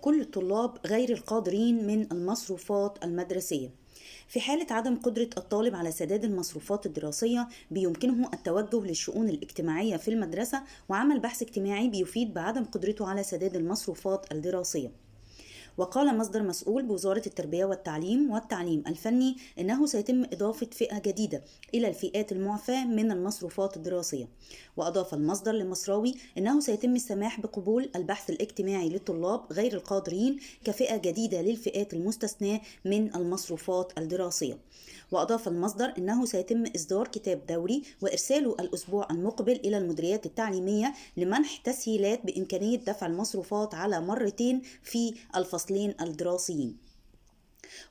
كل الطلاب غير القادرين من المصروفات المدرسيه في حالة عدم قدرة الطالب على سداد المصروفات الدراسية بيمكنه التوجه للشؤون الاجتماعية في المدرسة وعمل بحث اجتماعي بيفيد بعدم قدرته على سداد المصروفات الدراسية وقال مصدر مسؤول بوزارة التربية والتعليم والتعليم الفني أنه سيتم إضافة فئة جديدة إلى الفئات المعفاة من المصروفات الدراسية وأضاف المصدر لمصراوي أنه سيتم السماح بقبول البحث الاجتماعي للطلاب غير القادرين كفئة جديدة للفئات المستثناة من المصروفات الدراسية وأضاف المصدر أنه سيتم إصدار كتاب دوري وإرساله الأسبوع المقبل إلى المديريات التعليمية لمنح تسهيلات بإمكانية دفع المصروفات على مرتين في الفصل المنفصلين الدراسيين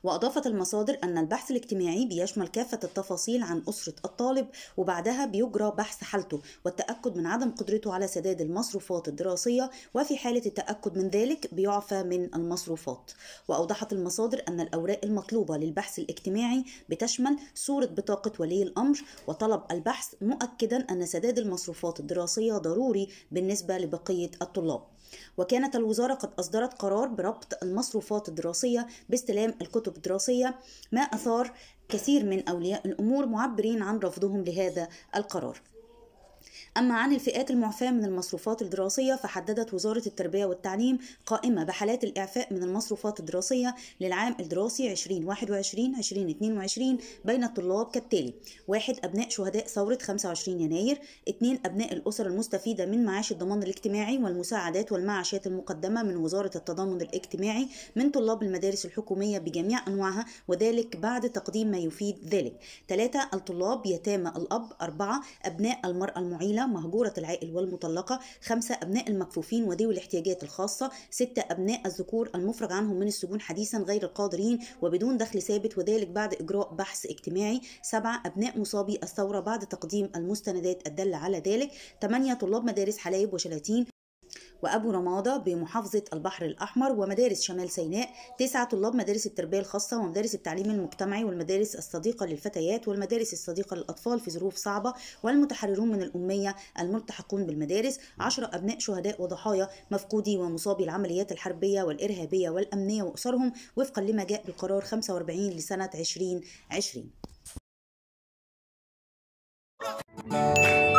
وأضافت المصادر أن البحث الاجتماعي بيشمل كافة التفاصيل عن أسرة الطالب وبعدها بيجرى بحث حالته والتأكد من عدم قدرته على سداد المصروفات الدراسية وفي حالة التأكد من ذلك بيعفى من المصروفات وأوضحت المصادر أن الأوراق المطلوبة للبحث الاجتماعي بتشمل صورة بطاقة ولي الأمر وطلب البحث مؤكدا أن سداد المصروفات الدراسية ضروري بالنسبة لبقية الطلاب وكانت الوزارة قد أصدرت قرار بربط المصروفات الدراسية باستلام الكتب الدراسية ما أثار كثير من أولياء الأمور معبرين عن رفضهم لهذا القرار أما عن الفئات المعفاة من المصروفات الدراسية فحددت وزارة التربية والتعليم قائمة بحالات الإعفاء من المصروفات الدراسية للعام الدراسي 2021-2022 بين الطلاب كالتالي واحد أبناء شهداء ثورة 25 يناير اثنين أبناء الأسر المستفيدة من معاش الضمان الاجتماعي والمساعدات والمعاشات المقدمة من وزارة التضامن الاجتماعي من طلاب المدارس الحكومية بجميع أنواعها وذلك بعد تقديم ما يفيد ذلك ثلاثة الطلاب يتامى الأب أربعة أبناء المرأة المعيلة مهجورة العائل والمطلقة خمسة أبناء المكفوفين وذوي الاحتياجات الخاصة ستة أبناء الذكور المفرج عنهم من السجون حديثا غير القادرين وبدون دخل ثابت وذلك بعد إجراء بحث اجتماعي سبعة أبناء مصابي الثورة بعد تقديم المستندات الدالة على ذلك ثمانية طلاب مدارس حلايب وشلاتين وأبو رمادة بمحافظة البحر الأحمر ومدارس شمال سيناء تسعة طلاب مدارس التربية الخاصة ومدارس التعليم المجتمعي والمدارس الصديقة للفتيات والمدارس الصديقة للأطفال في ظروف صعبة والمتحررون من الأمية الملتحقون بالمدارس عشرة أبناء شهداء وضحايا مفقودي ومصابي العمليات الحربية والإرهابية والأمنية وأسرهم وفقا لما جاء بالقرار 45 لسنة 2020 Thank you.